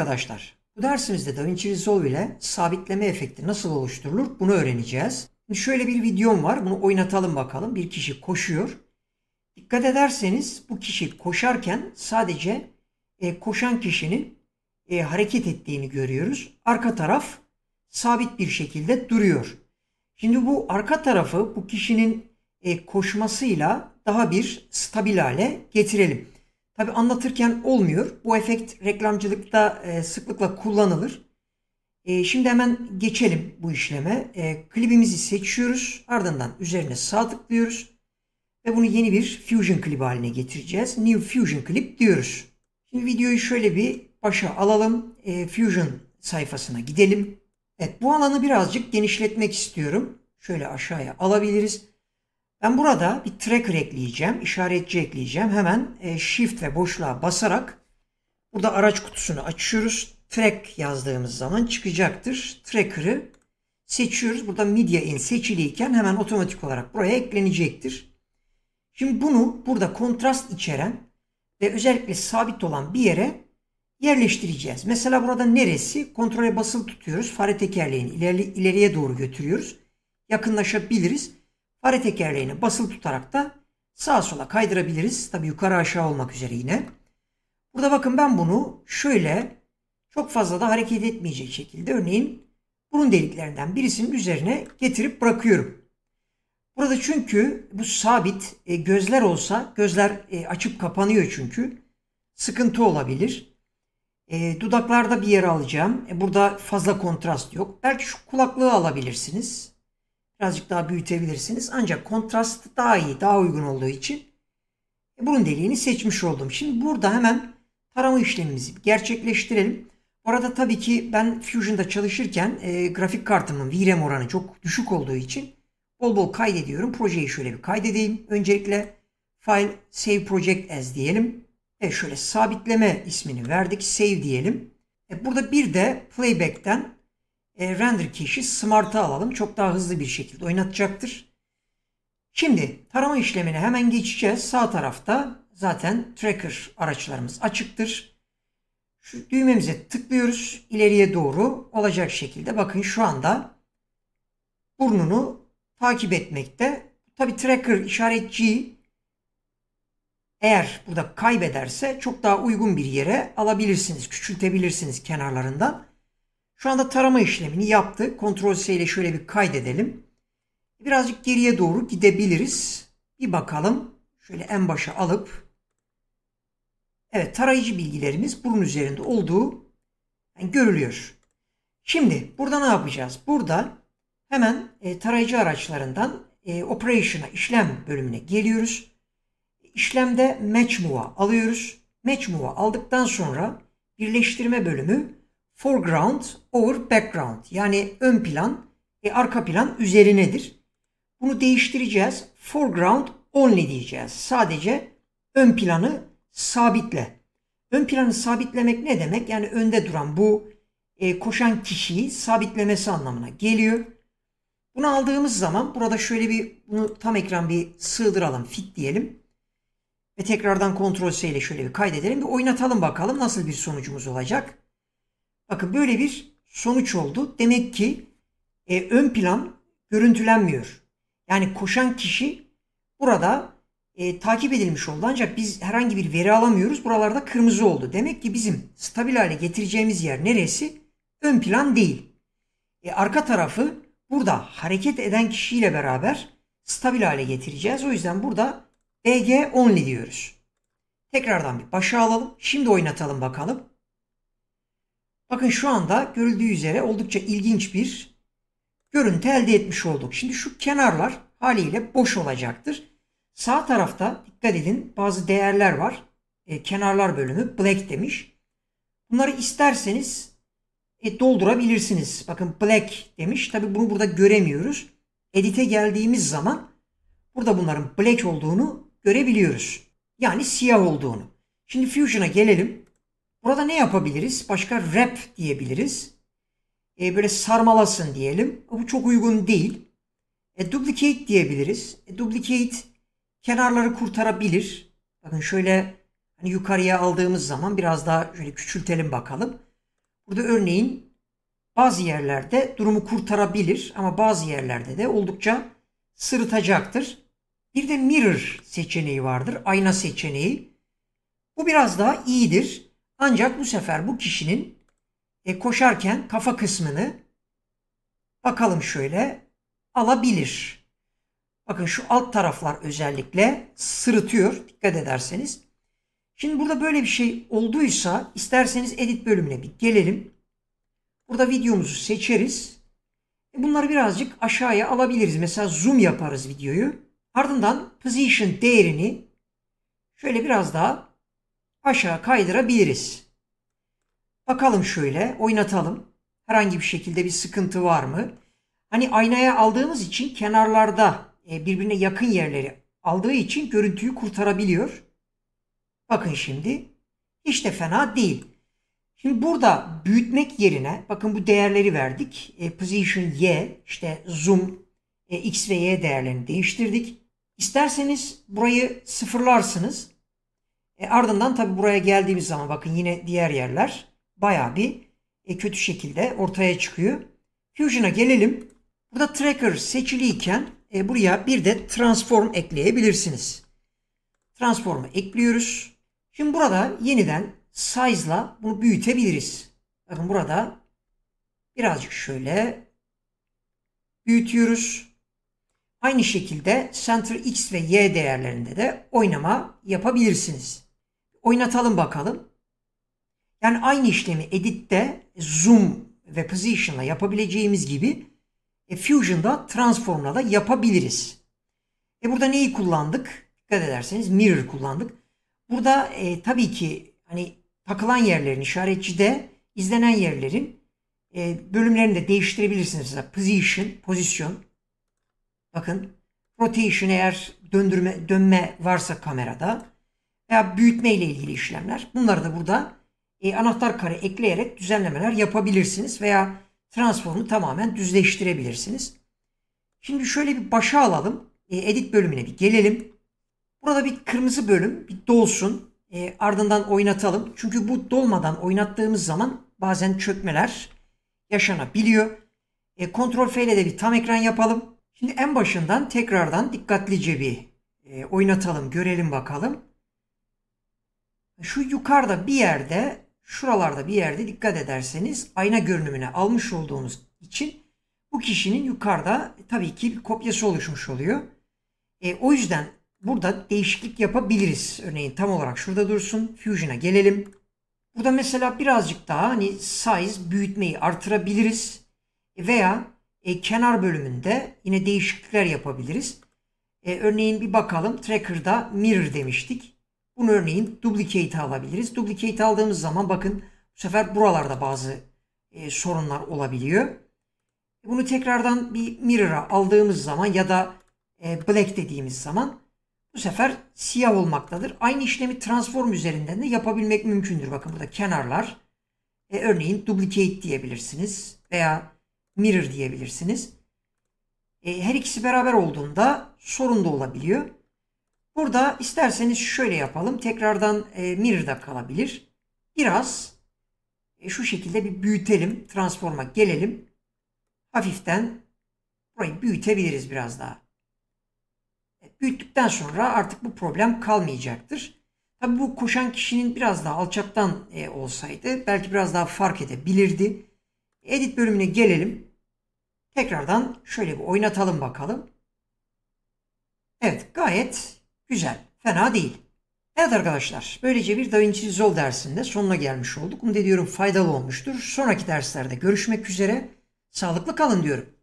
arkadaşlar. Bu dersimizde DaVinci Resolve ile sabitleme efekti nasıl oluşturulur bunu öğreneceğiz. Şimdi şöyle bir videom var. Bunu oynatalım bakalım. Bir kişi koşuyor. Dikkat ederseniz bu kişi koşarken sadece e, koşan kişinin e, hareket ettiğini görüyoruz. Arka taraf sabit bir şekilde duruyor. Şimdi bu arka tarafı bu kişinin e, koşmasıyla daha bir stabil hale getirelim. Tabi anlatırken olmuyor. Bu efekt reklamcılıkta e, sıklıkla kullanılır. E, şimdi hemen geçelim bu işleme. E, klibimizi seçiyoruz. Ardından üzerine sağ tıklıyoruz. Ve bunu yeni bir Fusion klip haline getireceğiz. New Fusion klip diyoruz. Şimdi videoyu şöyle bir başa alalım. E, fusion sayfasına gidelim. Evet bu alanı birazcık genişletmek istiyorum. Şöyle aşağıya alabiliriz. Ben burada bir tracker ekleyeceğim, işaretçi ekleyeceğim. Hemen e, shift ve boşluğa basarak burada araç kutusunu açıyoruz. Track yazdığımız zaman çıkacaktır. Tracker'ı seçiyoruz. Burada media in seçiliyken hemen otomatik olarak buraya eklenecektir. Şimdi bunu burada kontrast içeren ve özellikle sabit olan bir yere yerleştireceğiz. Mesela burada neresi? Kontrole basılı tutuyoruz. Fare tekerleğini ileri, ileriye doğru götürüyoruz. Yakınlaşabiliriz. Ara tekerleğini basılı tutarak da sağa sola kaydırabiliriz. Tabi yukarı aşağı olmak üzere yine. Burada bakın ben bunu şöyle çok fazla da hareket etmeyecek şekilde örneğin burun deliklerinden birisinin üzerine getirip bırakıyorum. Burada çünkü bu sabit e, gözler olsa gözler e, açıp kapanıyor çünkü sıkıntı olabilir. E, dudaklarda bir yer alacağım. E, burada fazla kontrast yok. Belki şu kulaklığı alabilirsiniz birazcık daha büyütebilirsiniz. Ancak kontrast daha iyi, daha uygun olduğu için e, burun deliğini seçmiş oldum. Şimdi burada hemen tarama işlemimizi gerçekleştirelim. Orada tabii ki ben Fusion'da çalışırken e, grafik kartımın VRAM oranı çok düşük olduğu için bol bol kaydediyorum. Projeyi şöyle bir kaydedeyim. Öncelikle File Save Project As diyelim. E şöyle sabitleme ismini verdik. Save diyelim. E burada bir de Playback'ten e, render cache'i smart'a alalım. Çok daha hızlı bir şekilde oynatacaktır. Şimdi tarama işlemine hemen geçeceğiz. Sağ tarafta zaten tracker araçlarımız açıktır. Şu düğmemize tıklıyoruz. İleriye doğru olacak şekilde. Bakın şu anda burnunu takip etmekte. Tabi tracker işaret eğer burada kaybederse çok daha uygun bir yere alabilirsiniz. Küçültebilirsiniz kenarlarından. Şu anda tarama işlemini yaptı. Ctrl S ile şöyle bir kaydedelim. Birazcık geriye doğru gidebiliriz. Bir bakalım. Şöyle en başa alıp Evet tarayıcı bilgilerimiz bunun üzerinde olduğu görülüyor. Şimdi burada ne yapacağız? Burada hemen e, tarayıcı araçlarından e, Operation'a işlem bölümüne geliyoruz. İşlemde Match Move'a alıyoruz. Match Move'a aldıktan sonra birleştirme bölümü foreground or background yani ön plan ve arka plan üzerinedir. Bunu değiştireceğiz. Foreground only diyeceğiz. Sadece ön planı sabitle. Ön planı sabitlemek ne demek? Yani önde duran bu e, koşan kişiyi sabitlemesi anlamına geliyor. Bunu aldığımız zaman burada şöyle bir bunu tam ekran bir sığdıralım. Fit diyelim. Ve tekrardan kontrol S ile şöyle bir kaydedelim. Bir oynatalım bakalım nasıl bir sonucumuz olacak. Bakın böyle bir sonuç oldu. Demek ki e, ön plan görüntülenmiyor. Yani koşan kişi burada e, takip edilmiş oldu. Ancak biz herhangi bir veri alamıyoruz. Buralarda kırmızı oldu. Demek ki bizim stabil hale getireceğimiz yer neresi? Ön plan değil. E, arka tarafı burada hareket eden kişiyle beraber stabil hale getireceğiz. O yüzden burada BG only diyoruz. Tekrardan bir başa alalım. Şimdi oynatalım bakalım. Bakın şu anda görüldüğü üzere oldukça ilginç bir görüntü elde etmiş olduk. Şimdi şu kenarlar haliyle boş olacaktır. Sağ tarafta dikkat edin bazı değerler var. E, kenarlar bölümü black demiş. Bunları isterseniz e, doldurabilirsiniz. Bakın black demiş. Tabi bunu burada göremiyoruz. Edit'e geldiğimiz zaman burada bunların black olduğunu görebiliyoruz. Yani siyah olduğunu. Şimdi Fusion'a gelelim. Burada ne yapabiliriz? Başka rap diyebiliriz. E, böyle sarmalasın diyelim. E, bu çok uygun değil. E, duplicate diyebiliriz. E, duplicate kenarları kurtarabilir. Bakın şöyle hani yukarıya aldığımız zaman biraz daha şöyle küçültelim bakalım. Burada örneğin bazı yerlerde durumu kurtarabilir ama bazı yerlerde de oldukça sırıtacaktır. Bir de mirror seçeneği vardır. Ayna seçeneği. Bu biraz daha iyidir. Ancak bu sefer bu kişinin e, koşarken kafa kısmını bakalım şöyle alabilir. Bakın şu alt taraflar özellikle sırıtıyor dikkat ederseniz. Şimdi burada böyle bir şey olduysa isterseniz edit bölümüne bir gelelim. Burada videomuzu seçeriz. E, bunları birazcık aşağıya alabiliriz. Mesela zoom yaparız videoyu. Ardından position değerini şöyle biraz daha aşağı kaydırabiliriz. Bakalım şöyle oynatalım. Herhangi bir şekilde bir sıkıntı var mı? Hani aynaya aldığımız için kenarlarda e, birbirine yakın yerleri aldığı için görüntüyü kurtarabiliyor. Bakın şimdi hiç de fena değil. Şimdi burada büyütmek yerine bakın bu değerleri verdik. E, position Y işte zoom e, X ve Y değerlerini değiştirdik. İsterseniz burayı sıfırlarsınız. E ardından tabi buraya geldiğimiz zaman bakın yine diğer yerler baya bir e, kötü şekilde ortaya çıkıyor. Fusion'a gelelim. Burada tracker seçiliyken e, buraya bir de transform ekleyebilirsiniz. Transform'u ekliyoruz. Şimdi burada yeniden size'la bunu büyütebiliriz. Bakın burada birazcık şöyle büyütüyoruz. Aynı şekilde center x ve y değerlerinde de oynama yapabilirsiniz. Oynatalım bakalım. Yani aynı işlemi Edit'te Zoom ve Position'la yapabileceğimiz gibi e, Fusion'da Transform'la da yapabiliriz. E burada neyi kullandık? Dikkat ederseniz Mirror kullandık. Burada e, tabii ki hani takılan yerlerin işaretçide izlenen yerlerin e, bölümlerini de değiştirebilirsiniz. Mesela position, pozisyon. Bakın rotation eğer döndürme, dönme varsa kamerada veya büyütme ile ilgili işlemler. Bunları da burada e, anahtar kare ekleyerek düzenlemeler yapabilirsiniz veya transformu tamamen düzleştirebilirsiniz. Şimdi şöyle bir başa alalım. E, edit bölümüne bir gelelim. Burada bir kırmızı bölüm bir dolsun. E, ardından oynatalım. Çünkü bu dolmadan oynattığımız zaman bazen çökmeler yaşanabiliyor. E, Ctrl F ile de bir tam ekran yapalım. Şimdi en başından tekrardan dikkatlice bir e, oynatalım. Görelim bakalım. Şu yukarıda bir yerde, şuralarda bir yerde dikkat ederseniz ayna görünümüne almış olduğunuz için bu kişinin yukarıda tabii ki bir kopyası oluşmuş oluyor. E, o yüzden burada değişiklik yapabiliriz. Örneğin tam olarak şurada dursun. Fusion'a gelelim. Burada mesela birazcık daha hani size büyütmeyi artırabiliriz. E, veya e, kenar bölümünde yine değişiklikler yapabiliriz. E, örneğin bir bakalım tracker'da mirror demiştik. Bunu örneğin duplicate alabiliriz. Duplicate aldığımız zaman bakın bu sefer buralarda bazı e, sorunlar olabiliyor. E, bunu tekrardan bir mirror'a aldığımız zaman ya da e, black dediğimiz zaman bu sefer siyah olmaktadır. Aynı işlemi transform üzerinden de yapabilmek mümkündür. Bakın burada kenarlar. E, örneğin duplicate diyebilirsiniz veya mirror diyebilirsiniz. E, her ikisi beraber olduğunda sorun da olabiliyor. Burada isterseniz şöyle yapalım. Tekrardan e, mirror'da kalabilir. Biraz e, şu şekilde bir büyütelim. Transform'a gelelim. Hafiften burayı büyütebiliriz biraz daha. E, büyüttükten sonra artık bu problem kalmayacaktır. tabi bu koşan kişinin biraz daha alçaktan e, olsaydı belki biraz daha fark edebilirdi. Edit bölümüne gelelim. Tekrardan şöyle bir oynatalım bakalım. Evet gayet Güzel, fena değil. Evet arkadaşlar, böylece bir Da Vinci Resolve dersinde sonuna gelmiş olduk. Umut ediyorum faydalı olmuştur. Sonraki derslerde görüşmek üzere. Sağlıklı kalın diyorum.